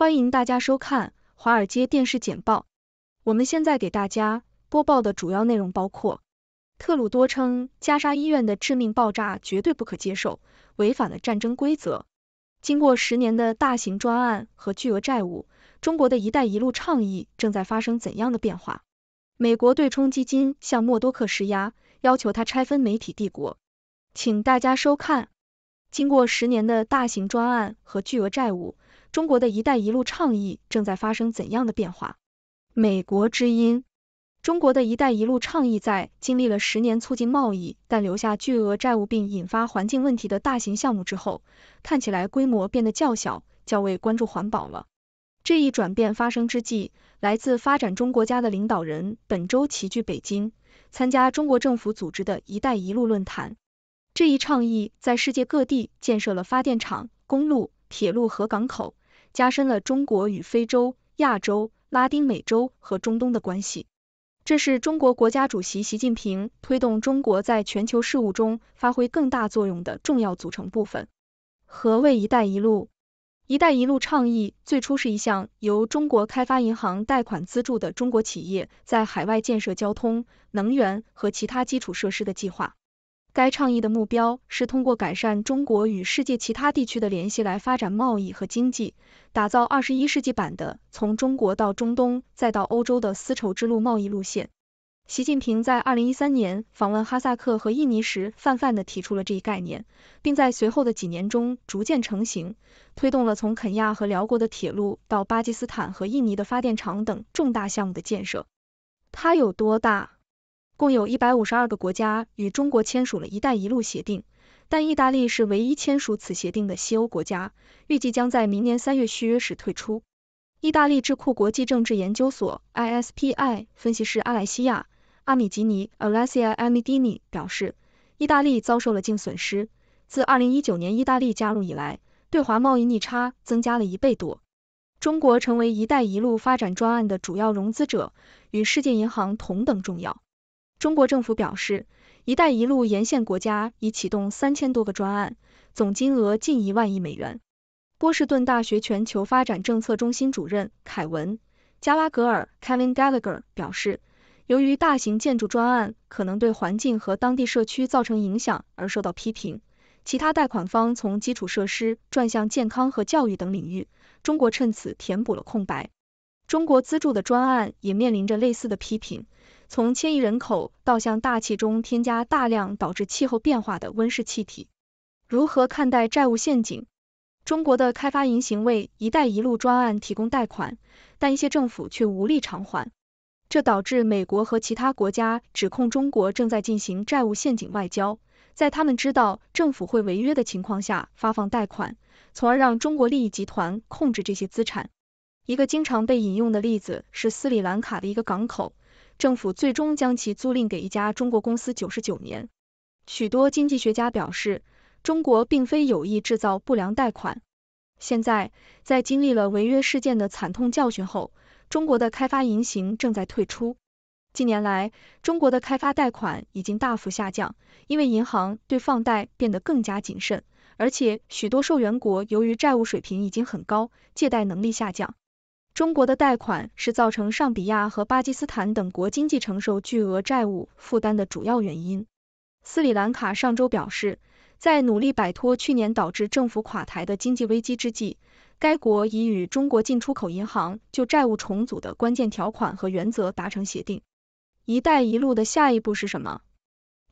欢迎大家收看《华尔街电视简报》。我们现在给大家播报的主要内容包括：特鲁多称加沙医院的致命爆炸绝对不可接受，违反了战争规则。经过十年的大型专案和巨额债务，中国的一带一路倡议正在发生怎样的变化？美国对冲基金向默多克施压，要求他拆分媒体帝国。请大家收看。经过十年的大型专案和巨额债务。中国的一带一路倡议正在发生怎样的变化？美国之音：中国的一带一路倡议在经历了十年促进贸易，但留下巨额债务并引发环境问题的大型项目之后，看起来规模变得较小，较为关注环保了。这一转变发生之际，来自发展中国家的领导人本周齐聚北京，参加中国政府组织的一带一路论坛。这一倡议在世界各地建设了发电厂、公路、铁路和港口。加深了中国与非洲、亚洲、拉丁美洲和中东的关系，这是中国国家主席习近平推动中国在全球事务中发挥更大作用的重要组成部分。何谓“一带一路”？“一带一路”倡议最初是一项由中国开发银行贷款资助的中国企业，在海外建设交通、能源和其他基础设施的计划。该倡议的目标是通过改善中国与世界其他地区的联系来发展贸易和经济，打造二十一世纪版的从中国到中东再到欧洲的丝绸之路贸易路线。习近平在二零一三年访问哈萨克和印尼时泛泛地提出了这一概念，并在随后的几年中逐渐成型，推动了从肯亚和辽国的铁路到巴基斯坦和印尼的发电厂等重大项目的建设。它有多大？共有一百五十二个国家与中国签署了“一带一路”协定，但意大利是唯一签署此协定的西欧国家，预计将在明年三月续约时退出。意大利智库国际政治研究所 （ISPI） 分析师阿莱西亚·阿米吉尼 （Alessia Amigini） 表示，意大利遭受了净损失。自二零一九年意大利加入以来，对华贸易逆差增加了一倍多。中国成为“一带一路”发展专案的主要融资者，与世界银行同等重要。中国政府表示，“一带一路”沿线国家已启动三千多个专案，总金额近一万亿美元。波士顿大学全球发展政策中心主任凯文·加拉格尔 （Kevin Gallagher） 表示，由于大型建筑专案可能对环境和当地社区造成影响而受到批评，其他贷款方从基础设施转向健康和教育等领域。中国趁此填补了空白。中国资助的专案也面临着类似的批评。从迁移人口到向大气中添加大量导致气候变化的温室气体，如何看待债务陷阱？中国的开发银行为“一带一路”专案提供贷款，但一些政府却无力偿还，这导致美国和其他国家指控中国正在进行债务陷阱外交，在他们知道政府会违约的情况下发放贷款，从而让中国利益集团控制这些资产。一个经常被引用的例子是斯里兰卡的一个港口。政府最终将其租赁给一家中国公司九十九年。许多经济学家表示，中国并非有意制造不良贷款。现在，在经历了违约事件的惨痛教训后，中国的开发银行正在退出。近年来，中国的开发贷款已经大幅下降，因为银行对放贷变得更加谨慎，而且许多受援国由于债务水平已经很高，借贷能力下降。中国的贷款是造成上比亚和巴基斯坦等国经济承受巨额债务负担的主要原因。斯里兰卡上周表示，在努力摆脱去年导致政府垮台的经济危机之际，该国已与中国进出口银行就债务重组的关键条款和原则达成协定。“一带一路”的下一步是什么？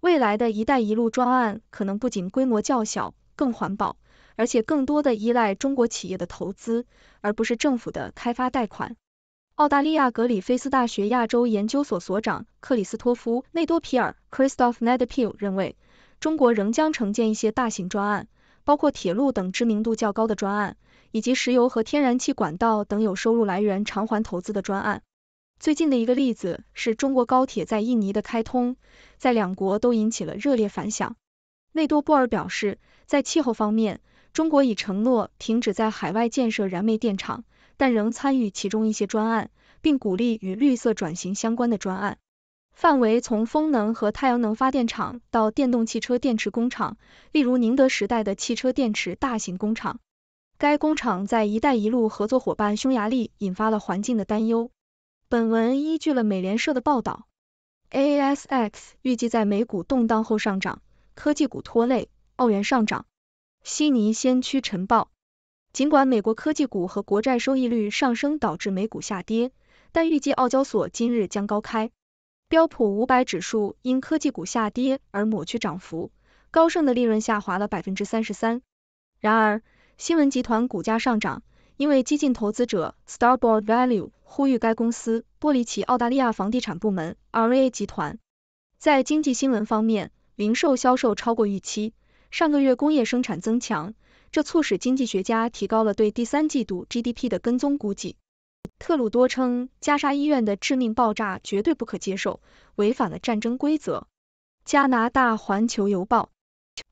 未来的一带一路专案可能不仅规模较小，更环保。而且更多的依赖中国企业的投资，而不是政府的开发贷款。澳大利亚格里菲斯大学亚洲研究所所长克里斯托夫内多皮尔 （Christoph n e d e p i e l 认为，中国仍将承建一些大型专案，包括铁路等知名度较高的专案，以及石油和天然气管道等有收入来源偿还投资的专案。最近的一个例子是中国高铁在印尼的开通，在两国都引起了热烈反响。内多布尔表示，在气候方面，中国已承诺停止在海外建设燃煤电厂，但仍参与其中一些专案，并鼓励与绿色转型相关的专案，范围从风能和太阳能发电厂到电动汽车电池工厂，例如宁德时代的汽车电池大型工厂。该工厂在“一带一路”合作伙伴匈牙利引发了环境的担忧。本文依据了美联社的报道。A S X 预计在美股动荡后上涨，科技股拖累，澳元上涨。悉尼先驱晨报：尽管美国科技股和国债收益率上升导致美股下跌，但预计澳交所今日将高开。标普五百指数因科技股下跌而抹去涨幅。高盛的利润下滑了百分之三十三。然而，新闻集团股价上涨，因为激进投资者 Starboard Value 呼吁该公司剥离其澳大利亚房地产部门 RAA 集团。在经济新闻方面，零售销售超过预期。上个月工业生产增强，这促使经济学家提高了对第三季度 GDP 的跟踪估计。特鲁多称，加沙医院的致命爆炸绝对不可接受，违反了战争规则。加拿大环球邮报，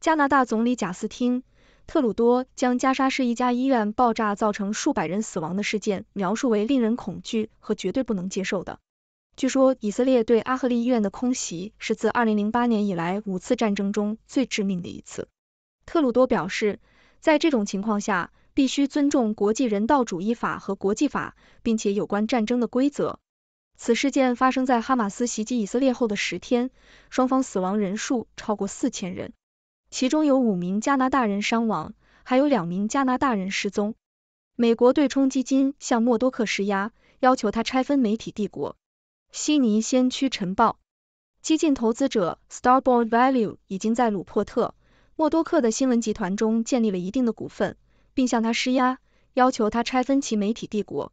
加拿大总理贾斯汀·特鲁多将加沙市一家医院爆炸造成数百人死亡的事件描述为令人恐惧和绝对不能接受的。据说，以色列对阿赫利医院的空袭是自二零零八年以来五次战争中最致命的一次。特鲁多表示，在这种情况下，必须尊重国际人道主义法和国际法，并且有关战争的规则。此事件发生在哈马斯袭击以色列后的十天，双方死亡人数超过四千人，其中有五名加拿大人伤亡，还有两名加拿大人失踪。美国对冲基金向默多克施压，要求他拆分媒体帝国。悉尼先驱晨报，激进投资者 Starboard Value 已经在鲁珀特·默多克的新闻集团中建立了一定的股份，并向他施压，要求他拆分其媒体帝国。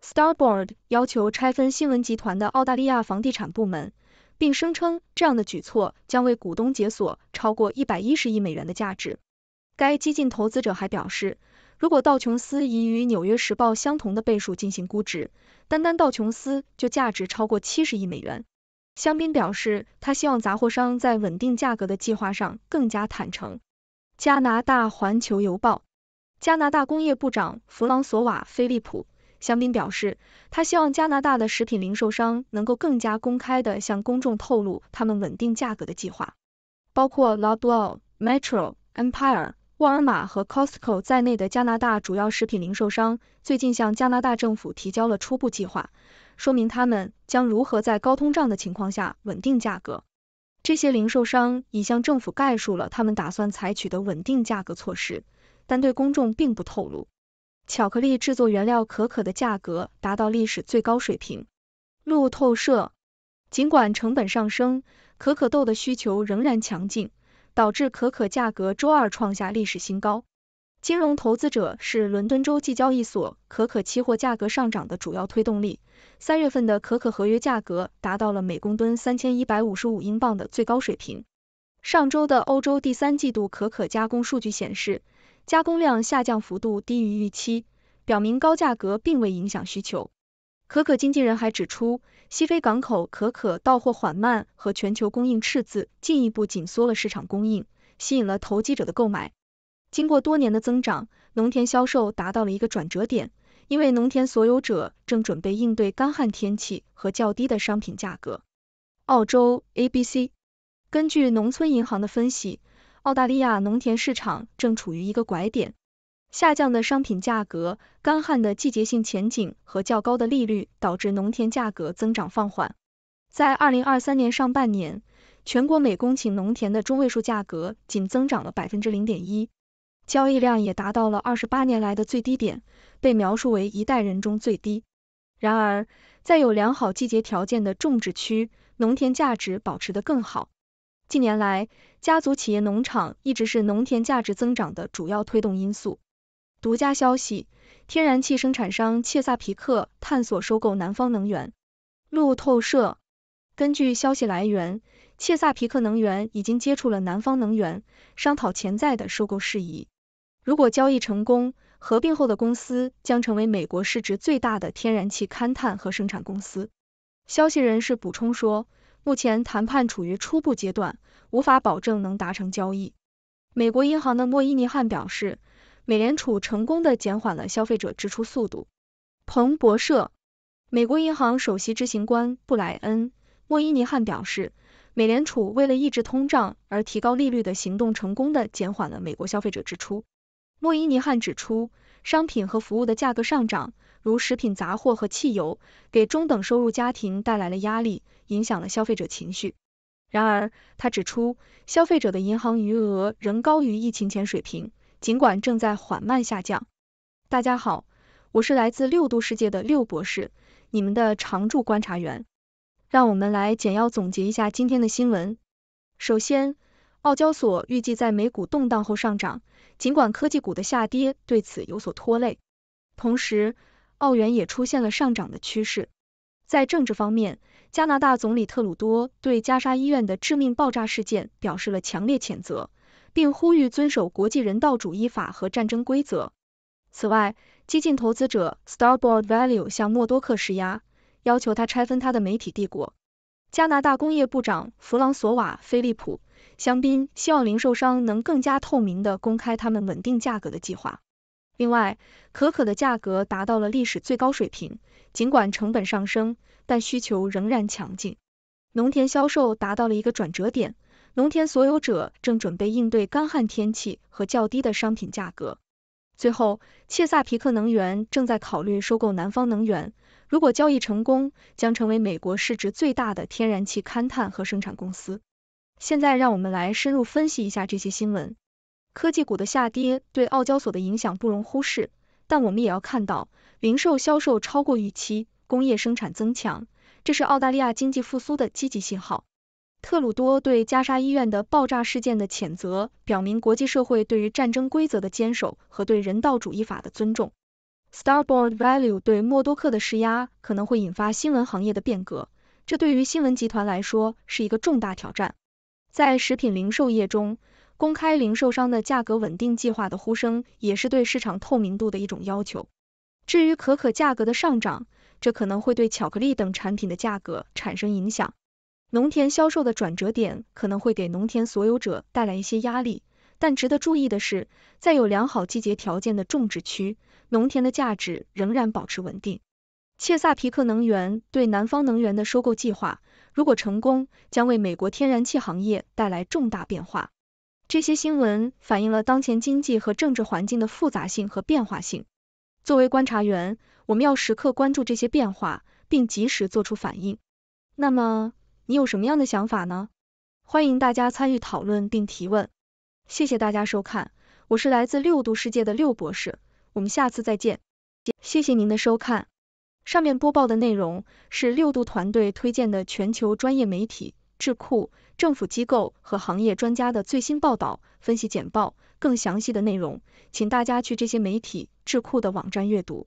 Starboard 要求拆分新闻集团的澳大利亚房地产部门，并声称这样的举措将为股东解锁超过一百一十亿美元的价值。该激进投资者还表示。如果道琼斯以与《纽约时报》相同的倍数进行估值，单单道琼斯就价值超过七十亿美元。香槟表示，他希望杂货商在稳定价格的计划上更加坦诚。加拿大环球邮报，加拿大工业部长弗朗索瓦·菲利普·香槟表示，他希望加拿大的食品零售商能够更加公开地向公众透露他们稳定价格的计划，包括 La b a u l Metro, Empire。沃尔玛和 Costco 在内的加拿大主要食品零售商最近向加拿大政府提交了初步计划，说明他们将如何在高通胀的情况下稳定价格。这些零售商已向政府概述了他们打算采取的稳定价格措施，但对公众并不透露。巧克力制作原料可可的价格达到历史最高水平。路透社，尽管成本上升，可可豆的需求仍然强劲。导致可可价格周二创下历史新高。金融投资者是伦敦洲际交易所可可期货价格上涨的主要推动力。三月份的可可合约价格达到了每公吨三千一百五十五英镑的最高水平。上周的欧洲第三季度可可加工数据显示，加工量下降幅度低于预期，表明高价格并未影响需求。可可经纪人还指出。西非港口可可到货缓慢和全球供应赤字进一步紧缩了市场供应，吸引了投机者的购买。经过多年的增长，农田销售达到了一个转折点，因为农田所有者正准备应对干旱天气和较低的商品价格。澳洲 ABC 根据农村银行的分析，澳大利亚农田市场正处于一个拐点。下降的商品价格、干旱的季节性前景和较高的利率导致农田价格增长放缓。在二零二三年上半年，全国每公顷农田的中位数价格仅增长了百分之零点一，交易量也达到了二十八年来的最低点，被描述为一代人中最低。然而，在有良好季节条件的种植区，农田价值保持得更好。近年来，家族企业农场一直是农田价值增长的主要推动因素。独家消息：天然气生产商切萨皮克探索收购南方能源。路透社根据消息来源，切萨皮克能源已经接触了南方能源，商讨潜在的收购事宜。如果交易成功，合并后的公司将成为美国市值最大的天然气勘探和生产公司。消息人士补充说，目前谈判处于初步阶段，无法保证能达成交易。美国银行的莫伊尼汉表示。美联储成功的减缓了消费者支出速度。彭博社，美国银行首席执行官布莱恩·莫伊尼汉表示，美联储为了抑制通胀而提高利率的行动，成功的减缓了美国消费者支出。莫伊尼汉指出，商品和服务的价格上涨，如食品杂货和汽油，给中等收入家庭带来了压力，影响了消费者情绪。然而，他指出，消费者的银行余额仍高于疫情前水平。尽管正在缓慢下降。大家好，我是来自六度世界的六博士，你们的常驻观察员。让我们来简要总结一下今天的新闻。首先，澳交所预计在美股动荡后上涨，尽管科技股的下跌对此有所拖累。同时，澳元也出现了上涨的趋势。在政治方面，加拿大总理特鲁多对加沙医院的致命爆炸事件表示了强烈谴责。并呼吁遵守国际人道主义法和战争规则。此外，激进投资者 Starboard Value 向默多克施压，要求他拆分他的媒体帝国。加拿大工业部长弗朗索瓦·菲利普·香槟希望零售商能更加透明地公开他们稳定价格的计划。另外，可可的价格达到了历史最高水平，尽管成本上升，但需求仍然强劲。农田销售达到了一个转折点。农田所有者正准备应对干旱天气和较低的商品价格。最后，切萨皮克能源正在考虑收购南方能源，如果交易成功，将成为美国市值最大的天然气勘探和生产公司。现在，让我们来深入分析一下这些新闻。科技股的下跌对澳交所的影响不容忽视，但我们也要看到零售销售超过预期，工业生产增强，这是澳大利亚经济复苏的积极信号。特鲁多对加沙医院的爆炸事件的谴责，表明国际社会对于战争规则的坚守和对人道主义法的尊重。Starboard Value 对默多克的施压可能会引发新闻行业的变革，这对于新闻集团来说是一个重大挑战。在食品零售业中，公开零售商的价格稳定计划的呼声，也是对市场透明度的一种要求。至于可可价格的上涨，这可能会对巧克力等产品的价格产生影响。农田销售的转折点可能会给农田所有者带来一些压力，但值得注意的是，在有良好季节条件的种植区，农田的价值仍然保持稳定。切萨皮克能源对南方能源的收购计划，如果成功，将为美国天然气行业带来重大变化。这些新闻反映了当前经济和政治环境的复杂性和变化性。作为观察员，我们要时刻关注这些变化，并及时做出反应。那么，你有什么样的想法呢？欢迎大家参与讨论并提问。谢谢大家收看，我是来自六度世界的六博士，我们下次再见。谢谢您的收看。上面播报的内容是六度团队推荐的全球专业媒体、智库、政府机构和行业专家的最新报道、分析简报。更详细的内容，请大家去这些媒体、智库的网站阅读。